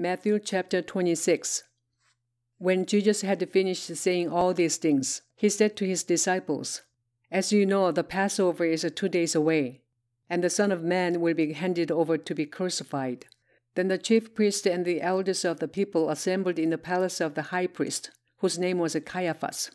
Matthew chapter 26. When Jesus had finished saying all these things, he said to his disciples, As you know, the Passover is two days away, and the Son of Man will be handed over to be crucified. Then the chief priests and the elders of the people assembled in the palace of the high priest, whose name was Caiaphas.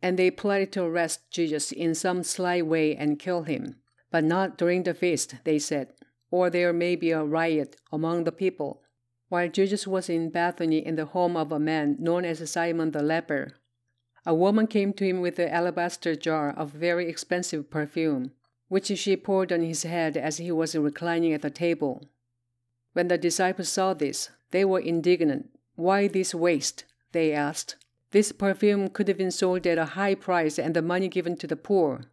And they plotted to arrest Jesus in some sly way and kill him. But not during the feast, they said, or there may be a riot among the people, while Jesus was in Bethany in the home of a man known as Simon the leper, a woman came to him with an alabaster jar of very expensive perfume, which she poured on his head as he was reclining at the table. When the disciples saw this, they were indignant. Why this waste? They asked. This perfume could have been sold at a high price and the money given to the poor.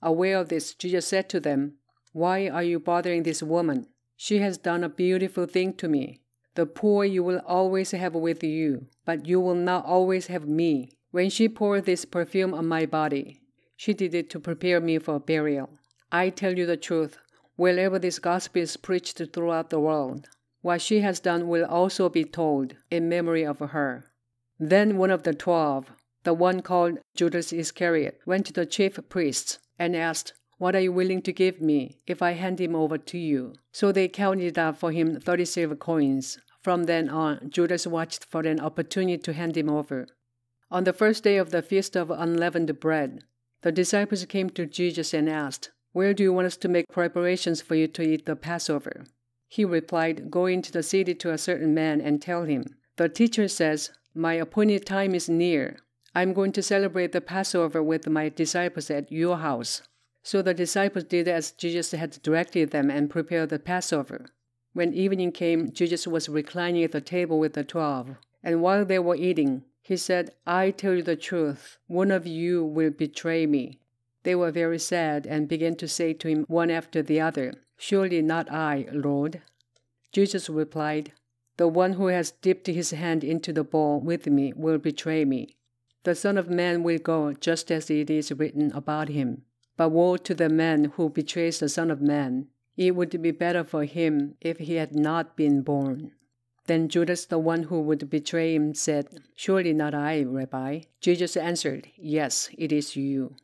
Aware of this, Jesus said to them, Why are you bothering this woman? She has done a beautiful thing to me. The poor you will always have with you, but you will not always have me. When she poured this perfume on my body, she did it to prepare me for burial. I tell you the truth, wherever this gospel is preached throughout the world, what she has done will also be told in memory of her. Then one of the twelve, the one called Judas Iscariot, went to the chief priests and asked, What are you willing to give me if I hand him over to you? So they counted out for him thirty silver coins. From then on, Judas watched for an opportunity to hand him over. On the first day of the feast of unleavened bread, the disciples came to Jesus and asked, Where do you want us to make preparations for you to eat the Passover? He replied, Go into the city to a certain man and tell him, The teacher says, My appointed time is near. I'm going to celebrate the Passover with my disciples at your house. So the disciples did as Jesus had directed them and prepared the Passover. When evening came, Jesus was reclining at the table with the twelve. And while they were eating, he said, I tell you the truth, one of you will betray me. They were very sad and began to say to him one after the other, Surely not I, Lord. Jesus replied, The one who has dipped his hand into the bowl with me will betray me. The Son of Man will go just as it is written about him. But woe to the man who betrays the Son of Man. It would be better for him if he had not been born. Then Judas, the one who would betray him, said, Surely not I, Rabbi. Jesus answered, Yes, it is you.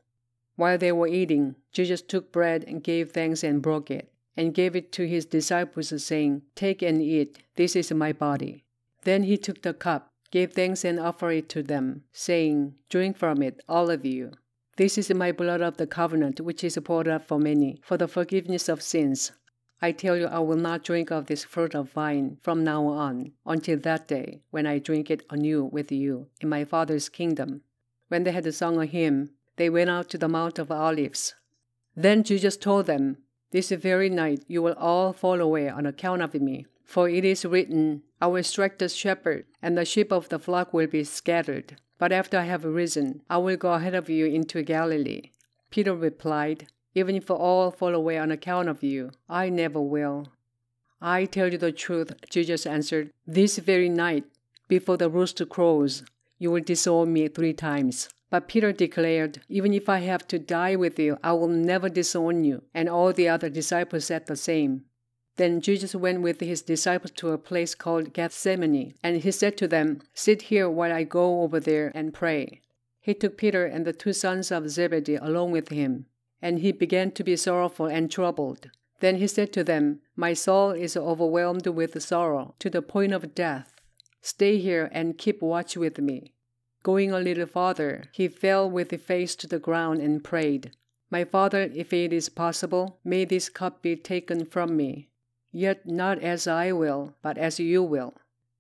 While they were eating, Jesus took bread and gave thanks and broke it, and gave it to his disciples, saying, Take and eat, this is my body. Then he took the cup, gave thanks, and offered it to them, saying, Drink from it, all of you. This is my blood of the covenant, which is poured out for many, for the forgiveness of sins. I tell you, I will not drink of this fruit of vine from now on, until that day when I drink it anew with you in my Father's kingdom. When they had sung a hymn, they went out to the Mount of Olives. Then Jesus told them, This very night you will all fall away on account of me. For it is written, I will strike the shepherd, and the sheep of the flock will be scattered. But after I have risen, I will go ahead of you into Galilee. Peter replied, Even if all fall away on account of you, I never will. I tell you the truth, Jesus answered, This very night, before the rooster crows, you will disown me three times. But Peter declared, Even if I have to die with you, I will never disown you. And all the other disciples said the same. Then Jesus went with his disciples to a place called Gethsemane, and he said to them, Sit here while I go over there and pray. He took Peter and the two sons of Zebedee along with him, and he began to be sorrowful and troubled. Then he said to them, My soul is overwhelmed with sorrow to the point of death. Stay here and keep watch with me. Going a little farther, he fell with his face to the ground and prayed, My father, if it is possible, may this cup be taken from me Yet not as I will, but as you will.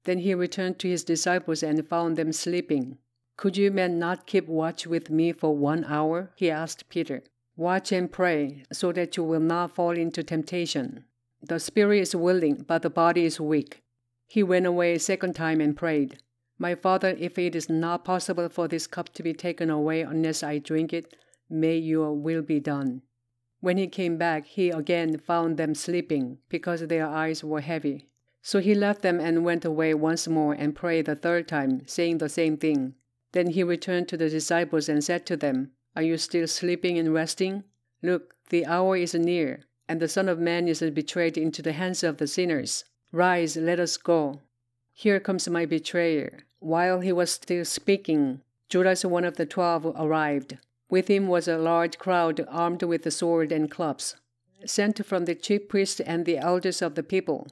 Then he returned to his disciples and found them sleeping. Could you men not keep watch with me for one hour? He asked Peter. Watch and pray, so that you will not fall into temptation. The spirit is willing, but the body is weak. He went away a second time and prayed, My Father, if it is not possible for this cup to be taken away unless I drink it, may your will be done. When he came back, he again found them sleeping, because their eyes were heavy. So he left them and went away once more and prayed the third time, saying the same thing. Then he returned to the disciples and said to them, Are you still sleeping and resting? Look, the hour is near, and the Son of Man is betrayed into the hands of the sinners. Rise, let us go. Here comes my betrayer. While he was still speaking, Judas, one of the twelve, arrived. With him was a large crowd armed with the sword and clubs, sent from the chief priests and the elders of the people.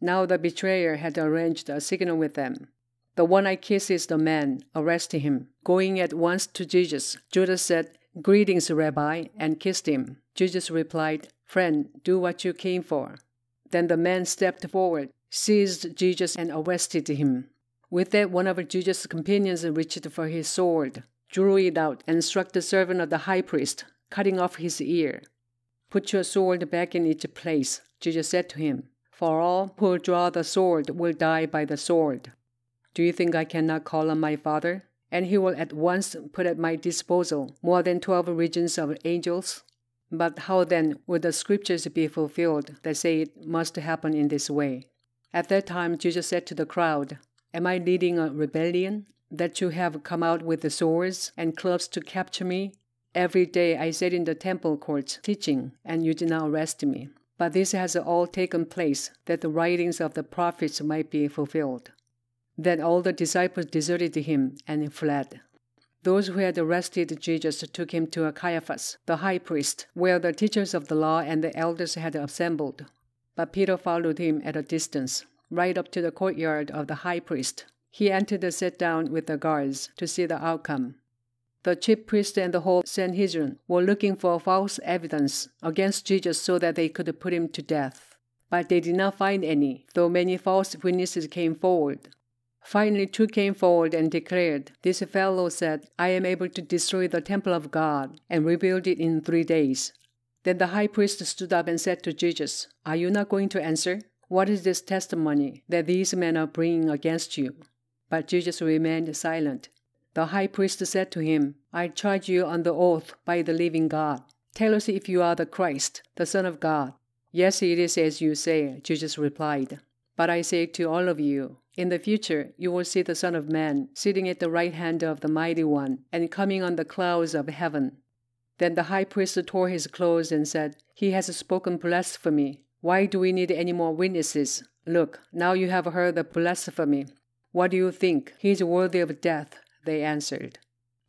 Now the betrayer had arranged a signal with them. The one I kiss is the man, arrest him. Going at once to Jesus, Judas said, Greetings, Rabbi, and kissed him. Jesus replied, Friend, do what you came for. Then the man stepped forward, seized Jesus, and arrested him. With that, one of Jesus' companions reached for his sword drew it out, and struck the servant of the high priest, cutting off his ear. Put your sword back in its place, Jesus said to him, for all who draw the sword will die by the sword. Do you think I cannot call on my Father? And he will at once put at my disposal more than twelve regions of angels? But how then would the scriptures be fulfilled that say it must happen in this way? At that time, Jesus said to the crowd, Am I leading a rebellion? that you have come out with the swords and clubs to capture me? Every day I sat in the temple courts teaching, and you did not arrest me. But this has all taken place, that the writings of the prophets might be fulfilled. Then all the disciples deserted him and fled. Those who had arrested Jesus took him to Caiaphas, the high priest, where the teachers of the law and the elders had assembled. But Peter followed him at a distance, right up to the courtyard of the high priest, he entered the sit down with the guards to see the outcome. The chief priest and the whole Sanhedrin were looking for false evidence against Jesus so that they could put him to death. But they did not find any, though many false witnesses came forward. Finally, two came forward and declared, This fellow said, I am able to destroy the temple of God and rebuild it in three days. Then the high priest stood up and said to Jesus, Are you not going to answer? What is this testimony that these men are bringing against you? But Jesus remained silent. The high priest said to him, I charge you on the oath by the living God. Tell us if you are the Christ, the Son of God. Yes, it is as you say, Jesus replied. But I say to all of you, in the future you will see the Son of Man sitting at the right hand of the Mighty One and coming on the clouds of heaven. Then the high priest tore his clothes and said, He has spoken blasphemy. Why do we need any more witnesses? Look, now you have heard the blasphemy. What do you think? He is worthy of death, they answered.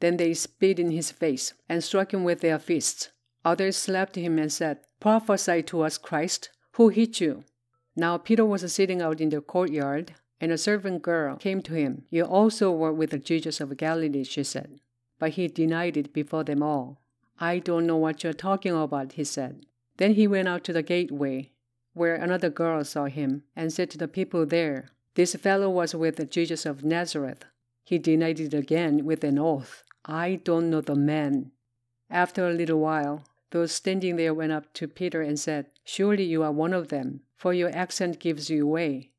Then they spit in his face and struck him with their fists. Others slapped him and said, Prophesy to us, Christ, who hit you? Now Peter was sitting out in the courtyard, and a servant girl came to him. You also were with Jesus of Galilee, she said. But he denied it before them all. I don't know what you're talking about, he said. Then he went out to the gateway, where another girl saw him, and said to the people there, this fellow was with Jesus of Nazareth. He denied it again with an oath. I don't know the man. After a little while, those standing there went up to Peter and said, Surely you are one of them, for your accent gives you away.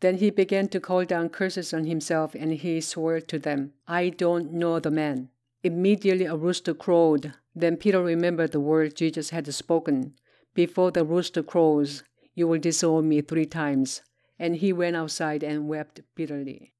Then he began to call down curses on himself, and he swore to them, I don't know the man. Immediately a rooster crowed. Then Peter remembered the word Jesus had spoken Before the rooster crows, you will disown me three times and he went outside and wept bitterly.